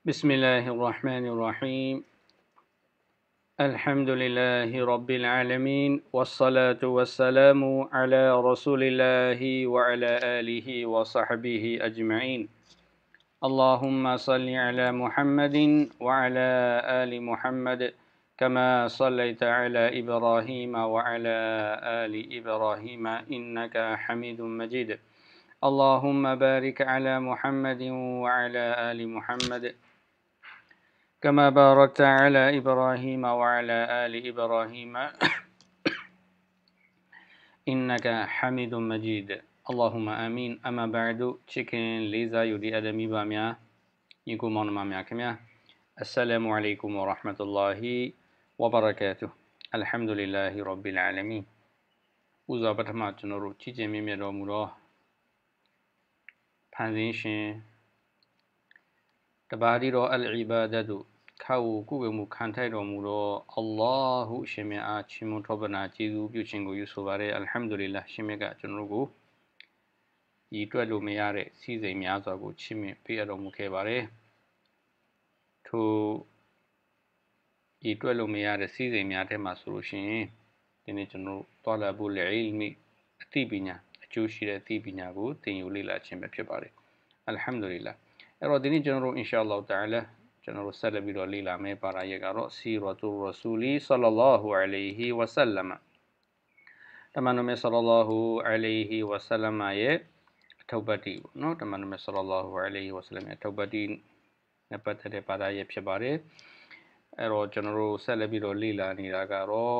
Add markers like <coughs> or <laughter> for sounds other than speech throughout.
بسم الله الرحمن الرحيم الحمد لله رب العالمين والصلاة والسلام على رسول الله وعلى آله وصحبه أجمعين اللهم صل على محمد وعلى آل محمد كما صليت على إبراهيم وعلى آل إبراهيم إنك حميد مجيد اللهم بارك على محمد وعلى آل محمد كما باركت على إبراهيم وعلى آل إبراهيم <coughs> إنك حميد مجيد اللهم آمين أما بعد chicken ليزا يدي أدمي باميا يكون ماميا كميا السلام عليكم ورحمة الله وبركاته الحمد لله رب العالمين وزابت ما رو ဦးစွာပထမကျွန်တော်တို့ချီးကျင်မြင့်မြတ်တော်မူသောဖန်ဆင်းရှင်တပါးတိတော်အလ်အီဘာဒတ်တို့ခါကိုကုဝေမှုခံထိုက်တော်မူသောအလ္လာဟူအရှင်မြတ်အားချီးမွမ်းထောပနာကျေးဇူးပြုခြင်းကိုယူဆိုပါရယ်အလ်ဟမ်ဒူလ illah ရှင်မြတ်ကကျွန်တော်တို့ကိုရည်တွက်လို့မရတဲ့စီစဉ်များစွာကိုချီးမြှင့်ပေးအပ်တော်မူခဲ့ပါရယ်ထိုရည်တွက်လို့မရတဲ့စီစဉ်များထဲမှာဆိုလို့ရှိရင်ဒီနေ့ကျွန်တော်တို့သွာလာဖို့လေအီလ်မီအသိပညာအကျိုးရှိတဲ့အသိပညာကိုသင်ယူလေ့လာခြင်းပဲဖြစ်ပါတယ်အလ်ဟမ်ဒူလ illah အဲ့တော့ဒီနေ့ကျွန်တော်တို့ inshallah ta'ala ကျွန်တော်တို့ဆက်လက်ပြီးတော့လေ့လာမယ်ပါရာယက်ကတော့စီရတူရဆူလီဆလလာဟူအလိုင်ဟီဝဆလမ်တမန်တော်မြတ်ဆလလာဟူအလိုင်ဟီဝဆလမ်ရဲ့အထုပ်ပတ်တိပေါ့နော်တမန်တော်မြတ်ဆလလာဟူအလိုင်ဟီဝဆလမ်ရဲ့အထုပ်ပတ်တိနဲ့ပတ်သက်တဲ့ပါရာယက်ဖြစ်ပါတယ်အဲ့တော့ကျွန်တော်တို့ဆက်လက်ပြီးတော့လေ့လာနေတာကတော့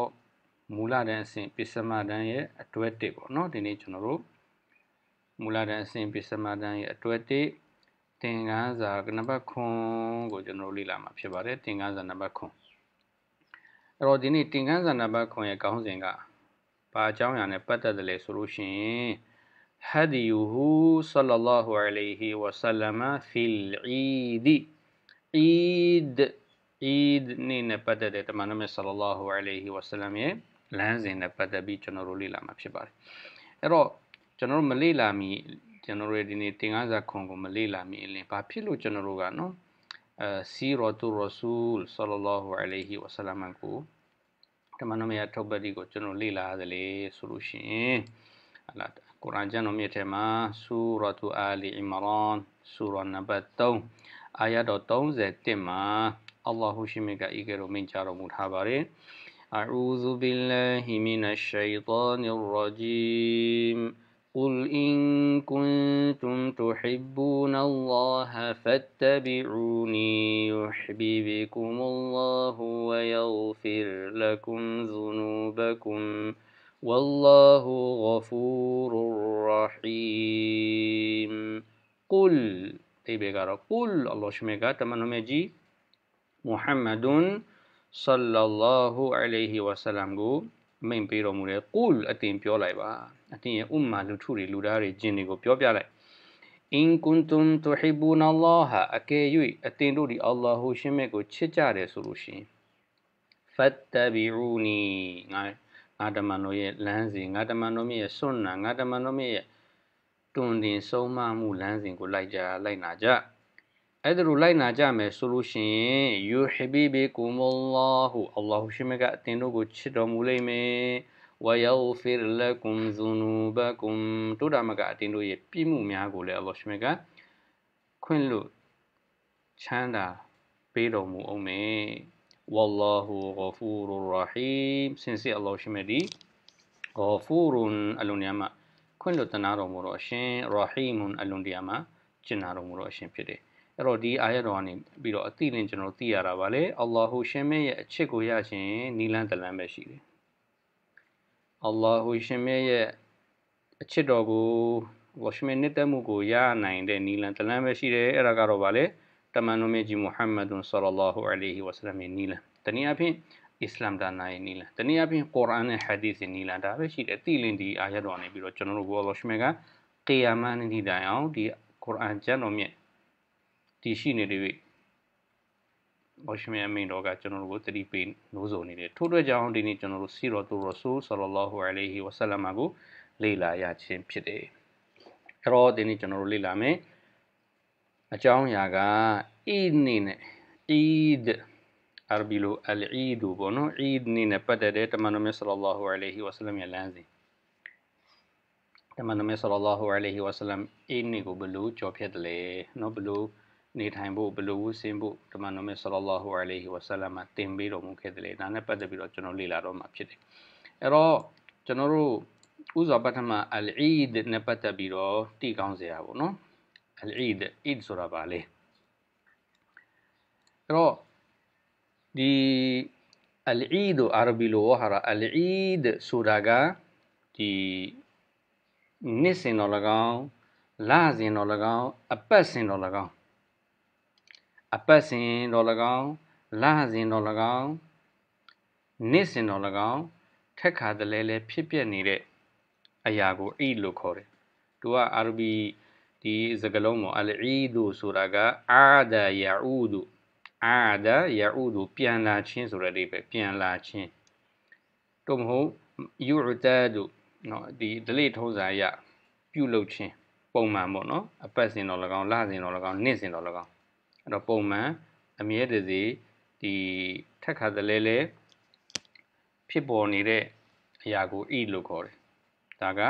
မူလတန်းအစဉ်ပစ္စမတန်းရဲ့အတွဲတစ်ပေါ့နော်ဒီနေ့ကျွန်တော်တို့မူလတန်းအစဉ်ပစ္စမတန်းရဲ့အတွဲတစ်သင်ခန်းစာနံပါတ်9ကိုကျွန်တော်လေ့လာမှာဖြစ်ပါတယ်သင်ခန်းစာနံပါတ်9အဲ့တော့ဒီနေ့သင်ခန်းစာနံပါတ်9ရဲ့ခေါင်းစဉ်ကဘာအကြောင်းအရာနဲ့ပတ်သက်တယ်လဲဆိုလို့ရှိရင် هديه صلى الله عليه وسلم في العيد عيد عيد နေ့နဲ့ပတ်သက်တဲ့တမန်တော်မြတ် صلى الله عليه وسلم ရဲ့လမ်းစဉ်နဲ့ပတ်သက်ပြီးကျွန်တော်တို့လေ့လာမှာဖြစ်ပါတယ်အဲ့တော့ကျွန်တော်တို့မလေ့လာမီကျွန်တော်တို့ဒီနေ့တင်ကားစာခွန်ကိုမလေ့လာမိအရင်ဘာဖြစ်လို့ကျွန်တော်တို့ကနော်အဲစီရတူရဆူလ်ဆလ္လာလာဟူအလိုင်ဟီဝဆလမ်ကိုတမန်တော်မြတ်ထုတ်ပတ်ဒီကိုကျွန်တော်လေ့လာရသလေဆိုလို့ရှိရင်ဟလာကုရ်အာန်ကျမ်းတော်မြတ်ထဲမှာဆူရတူအာလီအီမရန်ဆူရနံပါတ်3အာယတ်တော်31မှာအလ္လာဟူရှိမကဤကဲတော်မင်ကြားတော်မူထားပါတယ် أعوذ بالله من الشيطان الرجيم قل إن كنتم تحبون الله فاتبعوني يحببكم الله ويغفر لكم ذنوبكم والله غفور رحيم قل أي قل الله شميكا تمنى جي محمد صلى الله عليه وسلم من بيرو قل أتيم بيولايبان အသင်ရဲ့ဥမ္မာလူထုတွေလူသားတွေဂျင်တွေကိုပြောပြလိုက်အင်ကွန်တုမ်တူဟီဘူနလာဟာအကယ်၍အသင်တို့ဒီအလ္လာဟူရှင်မြတ်ကိုချစ်ကြတယ်ဆိုလို့ရှိရင်ဖတ်တဘီရူနီငါငါတမန်တော်ရဲ့လမ်းစဉ်ငါတမန်တော်မြတ်ရဲ့ဆွန်းနာငါတမန်တော်မြတ်ရဲ့တွင်တင်ဆုံးမမှုလမ်းစဉ်ကိုလိုက်ကြလိုက်နာကြအဲ့ဒါလိုလိုက်နာကြမယ်ဆိုလို့ရှိရင်ယူဟီဘီဘီကူမူလာဟူအလ္လာဟူရှင်မြတ်ကအသင်တို့ကိုချစ်တော်မူလိမ့်မယ် ويغفر لكم ذنوبكم တို့ဒါမကအတင်းတို့ရဲ့ပြည့်မှုများကိုလည်းအလ္လာဟ်ရှင်ကခွင့်လွတ်ချမ်းသာပေးတော်မူအောင်မေဝလ္လာဟူဂဖူရူရာဟီမ်စင်စစ်အလ္လာဟ်ရှင်မဒီဂဖူရွန်အလွန်တရားမခွင့်လွတ်တနာတော်မူတော်ရှင်ရာဟီမ်ွန်အလွန်တရားမကျင်နာတော်မူတော်ရှင်ဖြစ်တယ်အဲ့တော့ဒီအာရတော်ကနေပြီးတော့အတိလင်ကျွန်တော်သိရတာပါလေအလ္လာဟူရှင်မရဲ့အချစ်ကိုရခြင်းနီလန်းတလန်းပဲရှိတယ်အလ္လာဟူရှင်မြတ်ရဲ့အချစ်တော်ကိုဝါရှင်မြတ်နှစ်သက်မှုကိုရနိုင်တဲ့နီလန်တလန်ပဲရှိတယ်အဲ့ဒါကတော့ဗာလေတမန်တော်မြတ်ကြီးမုဟမ္မဒ်ဆလလာဟူအလိဟီဝါဆလမ်ရဲ့နီလန်တနည်းအားဖြင့်အစ္စလာမ်ဒါနာရဲ့နီလန်တနည်းအားဖြင့်ကုရ်အာန်နဲ့ဟာဒီသ်ရဲ့နီလန်ဒါပဲရှိတယ်တိလင်ဒီအာရတ်တော်နေပြီးတော့ကျွန်တော်တို့ကိုအလ္လာဟ်ရှင်မြတ်ကကေယာမန်နေ့တိုင်အောင်ဒီကုရ်အာန်ကျမ်းတော်မြတ်ဒီရှိနေတဲ့အော်ရှမန်အမင်တော်ကကျွန်တော်တို့ကိုတတိပေးနိုးဆိုနေတယ်ထို့အတွက်ကြောင့်ဒီနေ့ကျွန်တော်တို့စီရောတူရဆူဆလလောဟူအလိုင်ဟီဝဆလမ်ကို လေ့လာရခြင်းဖြစ်တယ်အဲတော့ဒီနေ့ကျွန်တော်တို့လေ့လာမယ်အကြောင်းအရာကအီဒ်နေနဲ့အီဒ်အာဘီလိုအလ်အီဒ်ဘောနော်အီဒ်နေနဲ့ပတ်သက်တဲ့တမန်တော်မြတ်ဆလလောဟူအလိုင်ဟီဝဆလမ်ရဲ့လမ်းစဉ်တမန်တော်မြတ်ဆလလောဟူအလိုင်ဟီဝဆလမ်အီဒ်နေကိုဘယ်လိုကြော်ဖြတ်တယ်လဲနော်ဘယ်လိုနေထိုင်ဖို့ဘယ်လိုဝတ်ဆင်ဖို့တမန်တော်မြတ်ဆလ္လာလာဟူအလိုင်ဟီဝဆလမ်ကသင်ပေးတော်မူခဲ့တယ်ဒါနဲ့ပတ်သက်ပြီးတော့ကျွန်တော်လေ့လာတော့မှာဖြစ်တယ်အဲ့တော့ကျွန်တော်တို့ဥစွာပထမအလ်အီဒ်နဲ့ပတ်သက်ပြီးတော့တည်ကောင်းစရာပေါ့နော်အလ်အီဒ်အီဒ်ဆိုတာပါလေအဲ့တော့ဒီအလ်အီဒ်အာရဘီလိုဟာရာအလ်အီဒ်ဆိုတာကဒီနှစ်စဉ်တော်၎င်းလစဉ်တော်၎င်းအပတ်စဉ်တော်၎င်းအပတ်စဉ်တော်၎င်းလစဉ်တော်၎င်းနေ့စဉ်တော်၎င်းထက်ခါတလဲလဲဖြစ်ပျက်နေတဲ့အရာကိုအိလို့ခေါ်တယ်။သူကအာရဘီဒီစကားလုံးမှာအလ်အီဒူဆိုတာကအာဒယာအူဒူအာဒယာအူဒူပြန်လာခြင်းဆိုတဲ့အဓိပ္ပာယ်ပြန်လာခြင်းတို့မဟုတ်ယူရတဒူနော်ဒီဒလိထုံးစာရပြုလုပ်ခြင်းပုံမှန်ပေါ့နော်အပတ်စဉ်တော်၎င်းလစဉ်တော်၎င်းနေ့စဉ်တော်၎င်းအဲ့တော့ပုံမှန်အမြဲတစေဒီထက်ခါတလဲလဲဖြစ်ပေါ်နေတဲ့အရာကို e လို့ခေါ်တယ်ဒါက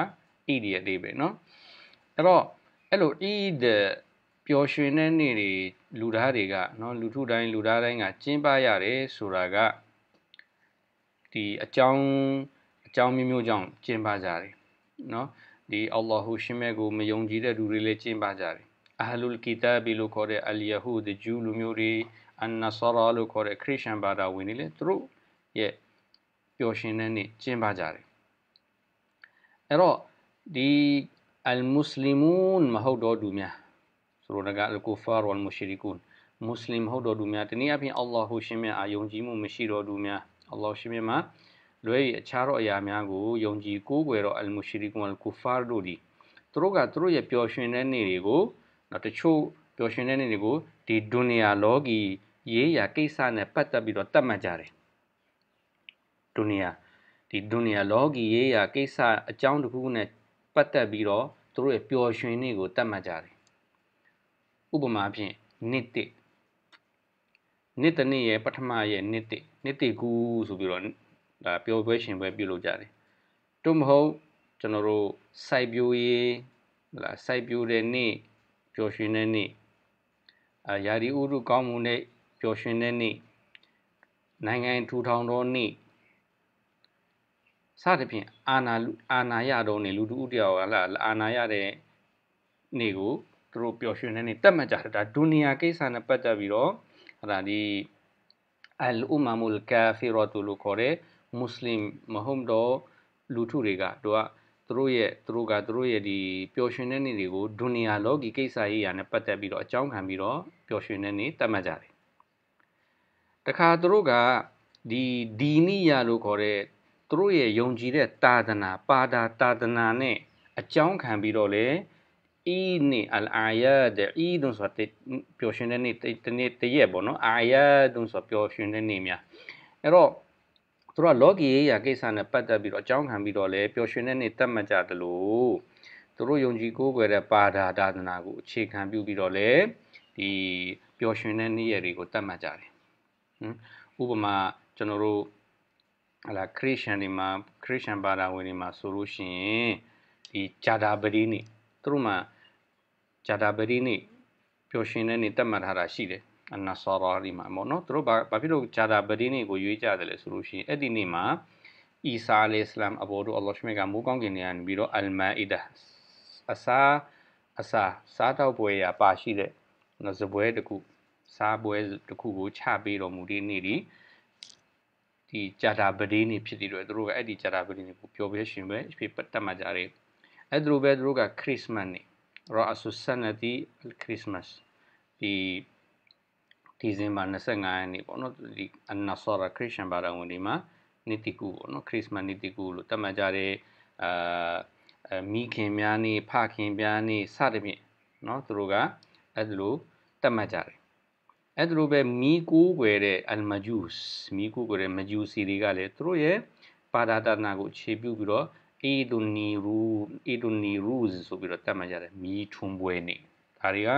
e ဒီအသေးပဲเนาะအဲ့တော့အဲ့လို e the ပျော်ရွှင်တဲ့နေ့တွေလူသားတွေကเนาะလူထုတိုင်းလူသားတိုင်းကကျင်းပရတယ်ဆိုတာကဒီအကြောင်းအကြောင်းမျိုးမျိုးကြောင့်ကျင်းပကြတယ်เนาะဒီအလ္လာဟူရှင်မြတ်ကိုမယုံကြည်တဲ့လူတွေလည်းကျင်းပကြတယ် Ahlul Kitab လို့ခေါ်တဲ့ Al Yahud ဂျူးလူမျိုးတွေ An Nasara လို့ခေါ်တဲ့ Christian ဘာသာဝင်တွေလည်းသူတို့ရဲ့ပျော်ရှင်တဲ့နေ့ကျင်းပကြတယ်အဲ့တော့ဒီ Al Muslimun မဟုတ်တော့သူများဆိုလိုတာက Al Kufar wal Mushrikun မွတ်စလင်ဟုတ်တော်သူများတနည်းအားဖြင့်အလ္လာဟ်ရှင်မြတ်အာယုံကြည်မှုမရှိတော်သူများအလ္လာဟ်ရှင်မြတ်မှာလွဲရအခြားသောအရာများကိုယုံကြည်ကိုးကွယ်တော်အလ်မုရှရီကွန်အလ်ကူဖာတို့သည်သူတို့ကသူတို့ရဲ့ပျော်ရွှင်တဲ့နေ့တွေကိုနော်တချို့ပျော်ရွှင်တဲ့နေ့တွေကိုဒီဒုနီယာလောကီရေးရာကိစ္စနဲ့ပတ်သက်ပြီးတော့တတ်မှတ်ကြတယ်ဒုနီယာဒီဒုနီယာလောကီရေးရာကိစ္စအကြောင်းတစ်ခုနဲ့ပတ်သက်ပြီးတော့သူတို့ရဲ့ပျော်ရွှင်နေ့ကိုတတ်မှတ်ကြတယ်ဥပမာအဖြစ်နှစ်တစ်နှစ်တစ်နှစ်ရဲ့ပထမရဲ့နှစ်တစ်နှစ်တစ်ကူဆိုပြီးတော့ဒါပျော်ပွဲရှင်ပွဲပြုလုပ်ကြတယ်တို့မဟုတ်ကျွန်တော်တို့စိုက်ပျိုးရေးဟလာစိုက်ပျိုးတဲ့နေ့ပျော်ရွှင်တဲ့နေ့အာယာဒီဥရုကောင်းမှုနဲ့ပျော်ရွှင်တဲ့နေ့နိုင်ငံထူထောင်တော်နေ့စသဖြင့်အာနာအာနာရတော်နေ့လူတူဥတယောက်ကလာအာနာရတဲ့နေ့ကိုသူတို့ပျော်ရွှင်တဲ့နေ့တတ်မှတ်ကြတာဒါဒုနီယာကိစ္စနဲ့ပတ်သက်ပြီးတော့အဲ့ဒါဒီအလ်အူမာမူလ်ကာဖီရတူလို့ခေါ်တဲ့မွတ်စလင်မဟုတ်တော့လူထုတွေကတို့ကသူတို့ရဲ့သူတို့ကသူတို့ရဲ့ဒီပျော်ရွှင်တဲ့နေ့တွေကိုဒုနီယာလောကီကိစ္စရေးရာနဲ့ပတ်သက်ပြီးတော့အကြောင်းခံပြီးတော့ပျော်ရွှင်တဲ့နေ့သတ်မှတ်ကြတယ်တခါသူတို့ကဒီဒီနီယာလို့ခေါ်တဲ့သူတို့ရဲ့ယုံကြည်တဲ့တာသနာပါတာတာသနာနဲ့အကြောင်းခံပြီးတော့လေအီနီအလ်အာယာဒ်အီဒွန်ဆိုတဲ့ပျော်ရွှင်တဲ့နေ့တနေ့တရက်ပေါ့နော်အာယာဒွန်ဆိုပျော်ရွှင်တဲ့နေ့များအဲ့တော့ဆိုတော့ log ရေးရာကိစ္စနဲ့ပတ်သက်ပြီးတော့အကြောင်းခံပြီးတော့လည်းပျော်ရွှင်တဲ့နေ့တတ်မှတ်ကြသလိုသူတို့ယုံကြည်ကိုးကွယ်တဲ့ပါဒာသာသနာကိုအခြေခံပြုပြီးတော့လည်းဒီပျော်ရွှင်တဲ့နေ့ရက်တွေကိုတတ်မှတ်ကြတယ်ဟင်ဥပမာကျွန်တော်တို့ဟလာခရစ်ယာန်တွေမှာခရစ်ယာန်ဘာသာဝင်တွေမှာဆိုလို့ရှိရင်ဒီဂျာတာပတိနေ့သူတို့မှာဂျာတာပတိနေ့ပျော်ရွှင်တဲ့နေ့တတ်မှတ်ထားတာရှိတယ်အန်နဆာရာရီမာမောနော်သူတို့ဘာဖြစ်လို့ဂျာဒါဗဒီနေ့ကိုရွေးကြတယ်လဲဆိုလို့ရှိရင်အဲ့ဒီနေ့မှာအီဆာအလัยဟိစလမ်အဘော်တို့အလ္လာဟ်ရှင်ကမိုးကောင်းကင်နေရာနေပြီးတော့အလ်မာအီဒါအစာအစာစားတော့ပွဲရာပါရှိတဲ့ဇပွဲတစ်ခုစားပွဲတစ်ခုကိုချပေးတော်မူတဲ့နေ့ဒီဒီဂျာဒါဗဒီနေ့ဖြစ်တဲ့အတွက်သူတို့ကအဲ့ဒီဂျာဒါဗဒီနေ့ကိုပျော်ပွဲရှင်ပဲဖြစ်ပတ်တတ်မှကြတယ်အဲ့သူတို့ပဲသူတို့ကခရစ်စမတ်နေ့ رأس السنة الكريسماس في ဒီဇင်ဘာ25ရက်နေ့ပေါ့နော်ဒီအနာဆောရာခရစ်ယာန်ဘာသာဝင်တွေမှာနိတိကုပေါ့နော်ခရစ်စမတ်နိတိကုလို့သတ်မှတ်ကြတဲ့အာမိခင်များနေ့ဖခင်များနေ့စသဖြင့်เนาะသူတို့ကအဲ့ဒါလိုသတ်မှတ်ကြတယ်အဲ့ဒါလိုပဲမိကူးွယ်တဲ့အလ်မဂျူးစ်မိကူးွယ်တဲ့မဂျူးစီတွေကလည်းသူတို့ရဲ့ပါဒတာနာကိုခြေပြုပြီးတော့အီဒူနီရူအီဒူနီရူဆိုပြီးတော့သတ်မှတ်ကြတယ်မိထွန်းပွဲနေ့ဒါတွေက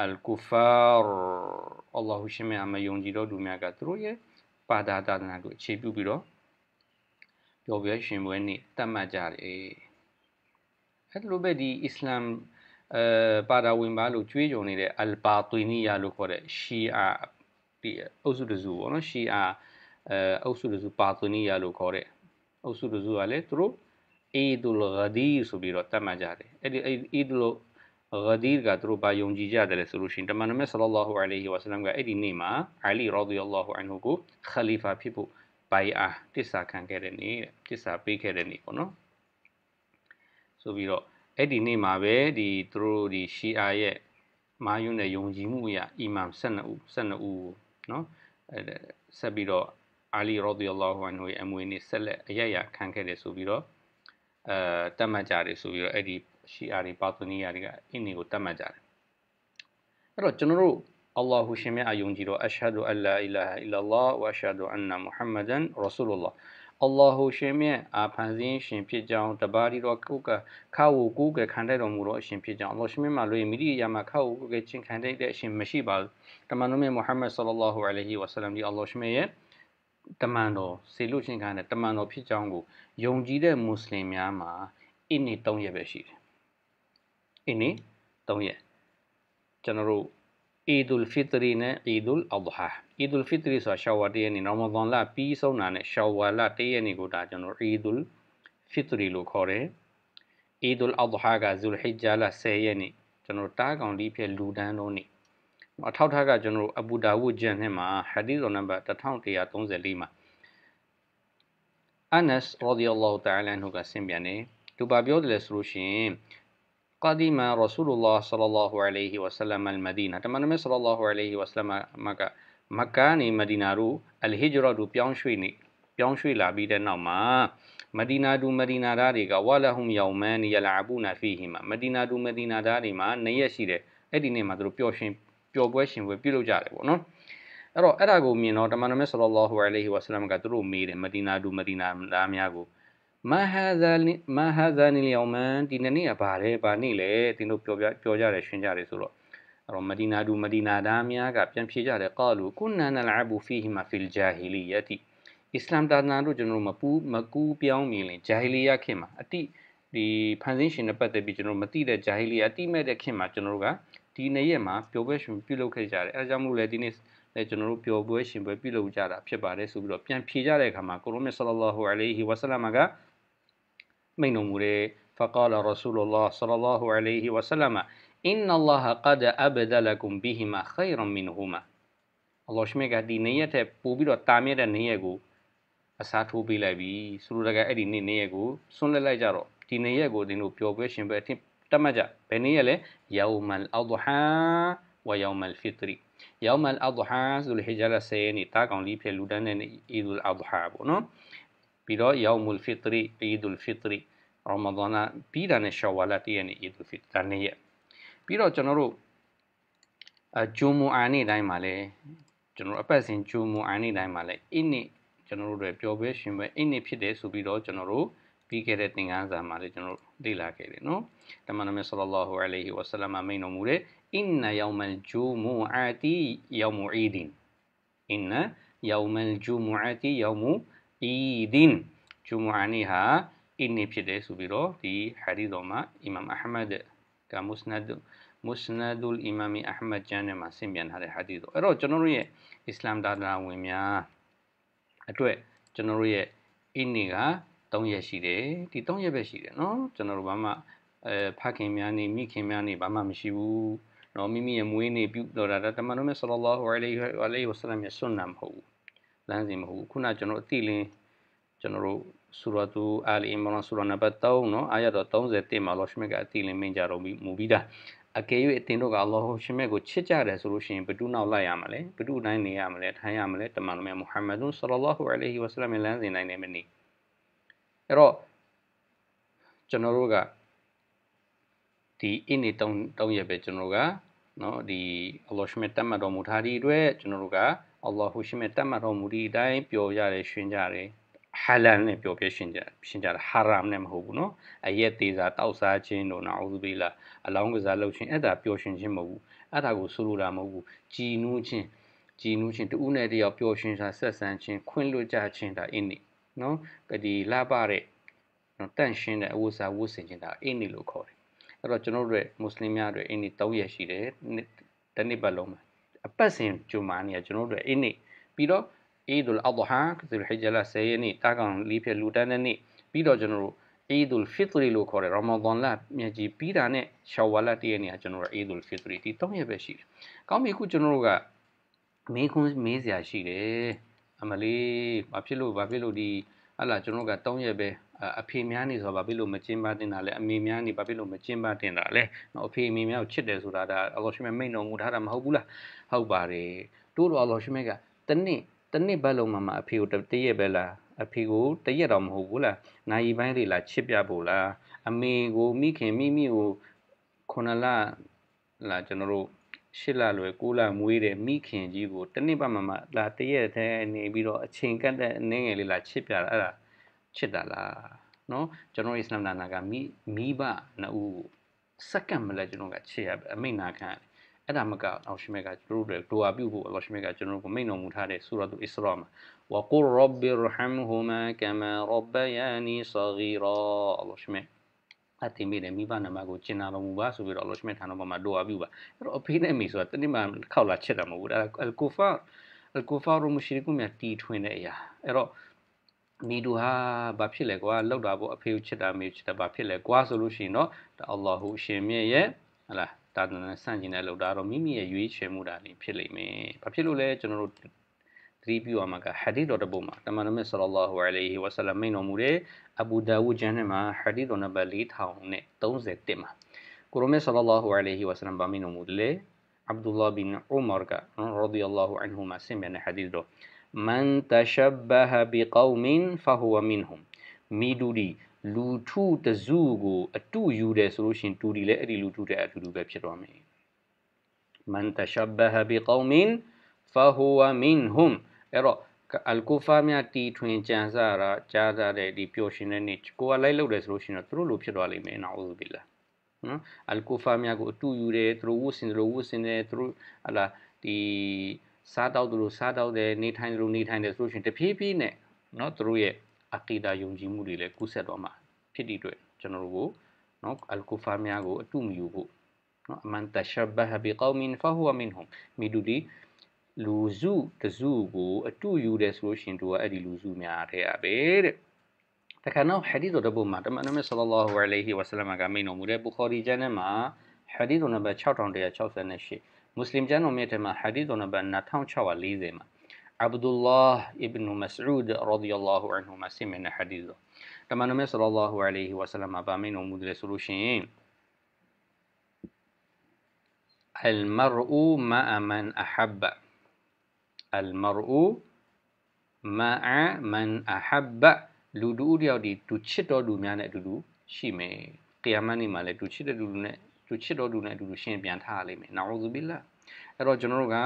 အလ်ကူဖာအလ္လာဟူရှင်မြတ်အမယုံကြည်တော်သူများကသူတို့ရဲ့ပါဒသာသနာကိုအခြေပြုပြီးတော့ပျော်ပျော်ရှင်ပွဲနေ့တတ်မှတ်ကြတယ်အဲ့လိုပဲဒီအစ္စလာမ်အဲပါဒဝင်ပါလို့ကြွေးကြော်နေတဲ့အလ်ဘာသွီနီယာလို့ခေါ်တဲ့ရှီအာဒီအုပ်စုတစုပေါ့နော်ရှီအာအဲအုပ်စုတစုပါသွီနီယာလို့ခေါ်တဲ့အုပ်စုတစုကလည်းသူတို့အီဒူလ်ဂဒီဆိုပြီးတော့တတ်မှတ်ကြတယ်အဲ့ဒီအီဒူလ်ဂဒီရ်ကသူတို့ဘာယုံကြည်ကြတယ်လဲဆိုလို့ရှိရင်တမန်တော်မြတ်ဆလ္လာလာဟူအလိုင်ဟီဝါဆလမ်ကအဲ့ဒီနေ့မှာအလီရာဒီယ ල්ලා ဟူအန်ဟူကိုခလီဖာဖြစ်ဖို့ဘိုင်အာတစ္ဆာခံခဲ့တဲ့နေ့တစ္ဆာပေးခဲ့တဲ့နေ့ပေါ့နော်ဆိုပြီးတော့အဲ့ဒီနေ့မှာပဲဒီသူတို့ဒီရှီအာရဲ့မာယွန်းနဲ့ယုံကြည်မှုအရအီမမ်12ဦး12ဦးနော်ဆက်ပြီးတော့အာလီရောဒီအလ္လာဟူအန်ဟူရဲ့အမွေနေ့ဆက်လက်အရရခံခဲ့တယ်ဆိုပြီးတော့အဲတတ်မှတ်ကြတယ်ဆိုပြီးတော့အဲ့ဒီရှီအာတွေပါသူနီးယားတွေကအင်းတွေကိုတတ်မှတ်ကြတယ်အဲ့တော့ကျွန်တော်တို့အလ္လာဟူရှင်မြတ်အယုံကြည်တော့အရှဟဒူအလာအီလာဟီလာလာဝအရှဟဒူအန်နာမုဟမ္မဒန်ရဆူလူလာအလ္လာဟူရှင်မြတ်အာဖန်ဆင်းရှင်ဖြစ်ကြောင်းတပါတီတော်ကုကခါဝူကုကခံတဲ့တော်မူသောအရှင်ဖြစ်ကြောင်းအလ္လာဟ်ရှင်မြတ်မှာလို့ရမိဒီယာမှာခါဝူကုကချင်းခံတဲ့အရှင်မရှိပါဘူးတမန်တော်မြတ်မုဟမ္မဒ်ဆလလာဟူအလိုင်ဟီဝဆလမ်ဒီအလ္လာဟ်ရှင်မြတ်ရဲ့တမန်တော်စေလို့ရှင်ခံတဲ့တမန်တော်ဖြစ်ကြောင်းကိုယုံကြည်တဲ့မွတ်စလင်များမှာအင်းနေ၃ရက်ပဲရှိတယ်အင်းနေ၃ရက်ကျွန်တော်တို့ عيد الفطر နဲ့ عيد الاضحى عيد الفطر ဆိုတာရှာဝါတရက်နေ့ရမဒန်လပြီးဆုံးတာနဲ့ရှာဝါလတရက်နေ့ကိုဒါကျွန်တော် عيد الفطر လို့ခေါ်တယ် عيد الاضحى ကဇူလ်ဟိဂျာလ10ရက်နေ့ကျွန်တော် တားကောင်လေးဖြစ်လူတန်းတော့နေ့အထောက်ထားကကျွန်တော်အဘူဒါဝုဂျန်နဲ့မှာဟာဒီသ်တော်နံပါတ်1134မှာအနက်စ်ရာဒီအလ္လာဟူတအာလာဟူကဆင်ပြန်တယ်သူပါပြောတယ်လဲဆိုလို့ရှိရင် قدم رسول الله صلى الله عليه وسلم المدينة တမန်တော်မြတ် صلى الله عليه وسلم မကမက္ကာနေမဒီနာတို့အလ်ဟီဂျရာတို့ပြောင်းရွှေ့နေပြောင်းရွှေ့လာပြီးတဲ့နောက်မှာမဒီနာတို့မဒီနာသားတွေကဝလဟွမ်ယောင်မန်ယလာဘူနာဖီဟီမာမဒီနာတို့မဒီနာသားတွေမှာနေရက်ရှိတယ်အဲ့ဒီနေ့မှာသူတို့ပျော်ရှင်ပျော်ပွဲရှင်ပွဲပြုလုပ်ကြတယ်ပေါ့နော်အဲ့တော့အဲ့ဒါကိုမြင်တော့တမန်တော်မြတ်ဆလ္လာဟူအလိုင်ဟီဝါဆလမ်ကသူတို့မေးတယ်မဒီနာတို့မဒီနာသားများကိုမဟာဇာမဟာဇာနီလျောင်မန်ဒီနေ့ကဘာလဲဘာနေ့လဲသင်တို့ပြောပြပြောကြတယ်ရှင်းကြတယ်ဆိုတော့အဲ့တော့မဒီနာဒူမဒီနာသားများက ပြန်ဖြေကြတယ်ကာလူကုနန်နလအဘူဖီဟီမာဖီလ်ဂျာဟီလီယတီအစ္စလာမ်သာသနာတို့ကျွန်တော်မပူးမကူးပြောင်းမြင်ရင်ဂျာဟီလီယခင်မှာအတိဒီဖန်ဆင်းရှင်နဲ့ပတ်သက်ပြီးကျွန်တော်မသိတဲ့ဂျာဟီလီယအတိမဲ့တဲ့ခင်မှာကျွန်တော်တို့ကဒီနေ့ရက်မှာပျော်ပွဲရှင်ပြုလုပ်ခဲ့ကြတယ်အဲဒါကြောင့်မို့လဲဒီနေ့လည်းကျွန်တော်တို့ပျော်ပွဲရှင်ပွဲပြုလုပ်ကြတာဖြစ်ပါတယ်ဆိုပြီးတော့ပြန်ဖြေကြတဲ့အခါမှာကိုရိုမစ်ဆလ္လာဟူအလိုင်ဟီဝါဆလမ်ကမိန့်တော်မူတဲ့ فقال رسول الله صلى الله عليه وسلم إن الله قد أبدلكم بهما خيرا منهما အလ္လာဟ်ရှမေကဒီနေရက်ထက်ပိုပြီးတော့တာမြင့်တဲ့နေရက်ကိုအစားထိုးပေးလိုက်ပြီဆိုလိုတာကအဲ့ဒီနေ့နေရက်ကိုဆွန့်လက်လိုက်ကြတော့ဒီနေရက်ကိုသင်တို့ပျော်ပွဲရှင်ပဲအထင်တတ်မှတ်ကြဘယ်နေ့ရက်လဲယောမလ်အဒဟာဝယောမလ်ဖီတရီယောမလ်အဒဟာဆိုလေဟီဂျာလာဆေနီတာကောင်လေးဖြစ်လူတန်းတဲ့နေ့အီဒူလ်အဒဟာပေါ့နော်ပြီးတော့ Yaumul Fitri Eidul Fitri ရမဒန်ပြီးတာနဲ့ရှာဝါလာတည့်ရနေ့ Eidul Fitri ဒါနေ့ရက်ပြီးတော့ကျွန်တော်တို့အဂျူမူအာနေ့တိုင်းမှာလဲကျွန်တော်အပတ်စဉ်ဂျူမူအာနေ့တိုင်းမှာလဲအင်းနေ့ကျွန်တော်တို့တွေပျော်ပွဲရှင်ပွဲအင်းနေ့ဖြစ်တယ်ဆိုပြီးတော့ကျွန်တော်တို့ပြီးခဲ့တဲ့သင်ခန်းစာမှာလည်းကျွန်တော်လေ့လာခဲ့တယ်နော်တမန်တော်မြတ်ဆလ္လာဟူအလိုင်ဟီဝါဆလမ်မိန်တော်မူတဲ့အင်နယောင်မန်ဂျူမူအာတီယောင်မူအီဒီင်အင်နယောင်မန်ဂျူမူအာတီယောင်မူဤဒင်ဂျူမအနီဟာအင်းနေဖြစ်တယ်ဆိုပြီးတော့ဒီဟာဒီတော်မှာအီမမ်အဟမဒ်ကမုစနဒ်မုစနဒ်အီမမ်အဟမဒ်ကျမ်းထဲမှာဆင်ပြန်ထားတဲ့ဟာဒီတော်အဲ့တော့ကျွန်တော်တို့ရဲ့အစ္စလာမ်သာသနာဝင်များအတွက်ကျွန်တော်တို့ရဲ့အင်းနေက3ရက်ရှိတယ်ဒီ3ရက်ပဲရှိတယ်เนาะကျွန်တော်တို့ဘာမှအဲဖခင်များနေမိခင်များနေဘာမှမရှိဘူးเนาะမိမိရဲ့မွေးနေ့ပြုတော်တာတမန်တော်မြတ်ဆလ္လာလဟူအလိုင်ဟိဝါလိဟိဝဆလမ်ရဲ့ဆွန်နာမဟုတ်ဘူးလမ်းစဉ်မဟုတ်ဘူးခုနကျွန်တော်အတိလင်းကျွန်တော်တို့ဆူရတူအာလီအမရန်ဆူရနဘတ်တောင်းနော်အာရတော်31မှာလောရှမက်ကအတိလင်းမင်းကြတော်မူပြီးတာအကယ်၍အတင်တို့ကအလ္လာဟ်ရှင်မြတ်ကိုချစ်ကြတယ်ဆိုလို့ရှိရင်ဘဒုနောက်လိုက်ရမှာလဲဘဒုနိုင်နေရမှာလဲထိုင်ရမှာလဲတမန်တော်မြတ်မုဟမ္မဒ်ဆလလာဟူအလိုင်ဟီဝဆလမ်လမ်းစဉ်နိုင်နေမနေအဲ့တော့ကျွန်တော်တို့ကဒီအင်းနေတုံးတုံးရပဲကျွန်တော်တို့ကနော်ဒီအလ္လာဟ်ရှင်မြတ်တမန်တော်မူထားဒီအတွက်ကျွန်တော်တို့ကအလ္လာဟူရှိမဲ့တတ်မှတ်တော်မူဒီအတိုင်းပျော်ရတယ်ရှင်ကြတယ်ဟာလန်နဲ့ပျော်ပြရှင်ကြရှင်ကြတာဟာရမ်နဲ့မဟုတ်ဘူးနော်အရက်သေးစားတောက်စားခြင်းတို့နာဥသဘီလာအလောင်းကစားလုပ်ခြင်းအဲ့ဒါပျော်ရှင်ခြင်းမဟုတ်ဘူးအဲ့ဒါကိုဆိုလိုတာမဟုတ်ဘူးကြည်နူးခြင်းကြည်နူးခြင်းတူးနဲ့တယောက်ပျော်ရှင်စွာဆက်ဆံခြင်းခွင့်လွတ်ကြခြင်းဒါအင်းနေနော်ဒီလှပတဲ့နော်တန့်ရှင်းတဲ့အဝတ်စားဝတ်ဆင်ခြင်းဒါအင်းနေလို့ခေါ်တယ်အဲ့တော့ကျွန်တော်တို့ရဲ့မွတ်စလင်များတွေအင်းနေ၃ရက်ရှိတယ်တစ်နှစ်ပတ်လုံးမှာအပတ်စဉ်ဂျူမာနေကကျွန်တော်တို့အင်းနေပြီးတော့အေးဒူလ်အဒ်ဟာဇူလ်ဟီဂျာလာဆယ်ရနေ့တာကောင်လေးဖြစ်လူတန်းတဲ့နေ့ပြီးတော့ကျွန်တော်တို့အေးဒူလ်ဖစ်သရီလို့ခေါ်တဲ့ရမဒန်လမြကြီးပြီးတာနဲ့ရှောဝါလတည့်ရနေ့ကကျွန်တော်တို့အေးဒူလ်ဖစ်သရီဒီ၃ရက်ပဲရှိတယ်။ကောင်းပြီအခုကျွန်တော်တို့ကမေးခွန်းမေးစရာရှိတယ်။အမလေးဘာဖြစ်လို့ဘာဖြစ်လို့ဒီဟာလာကျွန်တော်တို့က၃ရက်ပဲအဖေများနေဆိုဘာဖြစ်လို့မကျင်းပတင်တာလဲအမေများနေဘာဖြစ်လို့မကျင်းပတင်တာလဲနော်အဖေအမေများကိုချစ်တယ်ဆိုတာဒါအလောရှိမဲမိန်တော်မူထားတာမဟုတ်ဘူးလားဟုတ်ပါတယ်တို့တော့အလောရှိမဲကတနေ့တနေ့ဘက်လုံးမှာမှအဖေကိုတရက်ပဲလားအဖေကိုတရက်တော့မဟုတ်ဘူးလားနိုင်ရီပိုင်းလေးလားချစ်ပြဖို့လားအမေကိုမိခင်မိမိကိုခုနလလားကျွန်တော်တို့ရှစ်လလွယ်၉လမွေးတဲ့မိခင်ကြီးကိုတနေ့ပတ်မှာမှလာတရက်တည်းနေပြီးတော့အချိန်ကန့်တဲ့အနေငယ်လေးလာချစ်ပြတာအဲ့ဒါချစ်တာလားနော်ကျွန်တော်ဣစလမ်နာနာကမိမိဘနှစ်ဦးစက္ကန့်မလဲကျွန်တော်ကချစ်ရအမိန့်နာခံအဲ့ဒါမကအောင်ရှိမေကသူတို့တွေတူအပြုဖို့အောင်ရှိမေကကျွန်တော်တို့ကိုမိန့်တော်မူထားတဲ့ဆူရတ်အစ္စရာမှာဝကူရဘ်ဘီရဟမ်ဟူမာကမာရဘယာနီဆဂီရာအောင်ရှိမေအတိမိနဲ့မိဘနာမကိုကျင်နာပါမူပါဆိုပြီးတော့အောင်ရှိမေထံတော်မှာတူအပြုပါအဲ့တော့အဖေနဲ့အမေဆိုတာတနည်းမှခောက်လာချစ်တာမဟုတ်ဘူးဒါအယ်ကူဖာအယ်ကူဖာရူမုရှရီကူမြတီထွင်တဲ့အရာအဲ့တော့နီတူဟာဘာဖြစ်လဲကွာလောက်တာပေါ့အဖေကိုချစ်တာမေချစ်တာဘာဖြစ်လဲကွာဆိုလို့ရှိရင်တော့ဒါအလ္လာဟူအရှင်မြတ်ရဲ့ဟလာတာဒနာဆန့်ကျင်တဲ့လောက်တာတော့မိမိရဲ့ရွေးချယ်မှုဒါလေးဖြစ်လိမ့်မယ်ဘာဖြစ်လို့လဲကျွန်တော်တို့သတိပြုရမှာကဟာဒီသ်တော်တပုတ်မှာတမန်တော်မြတ်ဆလ္လာဟူအလိုင်ဟီဝါဆလမ်မိန်တော်မူတဲ့အဘူဒါဝူဂျန်နဲ့မှာဟာဒီသ်တော်နံပါတ်4031မှာကိုရိုမြတ်ဆလ္လာဟူအလိုင်ဟီဝါဆလမ်ဗာမိန်တော်မူလေအဗ္ဒူလာဘင်ဥမာကရဒီအလ္လာဟူအန်ဟူမာဆင်မြန်ဟာဒီသ်တော်မန်တရှဘဟဘီကောမင်ဖဟူဝမင်ဟွမ်မီဒူဒီလူထုတစုကိုအတူယူတယ်ဆိုလို့ရှင်တူဒီလည်းအဲ့ဒီလူထုတဲ့အတူတူပဲဖြစ်သွားမယ်မန်တရှဘဟဘီကောမင်ဖဟူဝမင်ဟွမ်အဲ့တော့အလ်ကူဖာမြတီထွင်ကြံစားတာကြားစားတဲ့ဒီပျော်ရှင်တဲ့နေ့ကိုကလိုက်လောက်တယ်ဆိုလို့ရှင်တော့သူတို့လိုဖြစ်သွားလိမ့်မယ်နာဥဇဘီလာနော်အလ်ကူဖာမြကိုအတူယူတယ်သူတို့ဝုစင်သူတို့ဝုစင်တယ်သူတို့ဟလာဒီစားတောက်သူတို့စားတောက်တယ်နေထိုင်သူတို့နေထိုင်တယ်ဆိုလို့ရှိရင်တဖြည်းဖြည်းနဲ့เนาะသူတို့ရဲ့အကီဒါယုံကြည်မှုတွေလည်းကူးဆက်သွားမှာဖြစ်တဲ့အတွက်ကျွန်တော်တို့ကိုเนาะအလ်ကူဖာများကိုအတုမယူဖို့เนาะအမန်တရှဘဟဘီကောမင်ဖဟူမင်ဟွမ်မီဒူဒီလူစုတစုကိုအတုယူတယ်ဆိုလို့ရှိရင်တို့ကအဲ့ဒီလူစုများထဲရပဲတဲ့တခါတော့ဟာဒီသ်တော်တပုတ်မှာတမန်တော်မြတ်ဆလ္လာလဟူအလိုင်ဟီဝဆလမ်ကမိန့်တော်မူတဲ့ဘူခါရီကျမ်းထဲမှာဟာဒီသ်နံပါတ်6168 مسلم جانو ميتا ما حديثو نبا ناتاون شاوا ليزيما عبد الله ابن مسعود رضي الله عنه ما سمعنا حديثو كما نمي صلى الله عليه وسلم بامين ومدل سلوشين المرء مع من أحب المرء مع من أحب لدو دي تشتو دو ميانا دو شيمي قيامة ما لدو تشتو دو လူချစ်တော်လူနဲ့အတူတူရှင်ပြန်ထားရလိမ့်မယ်နာဥဇူဘီလာအဲ့တော့ကျွန်တော်တို့က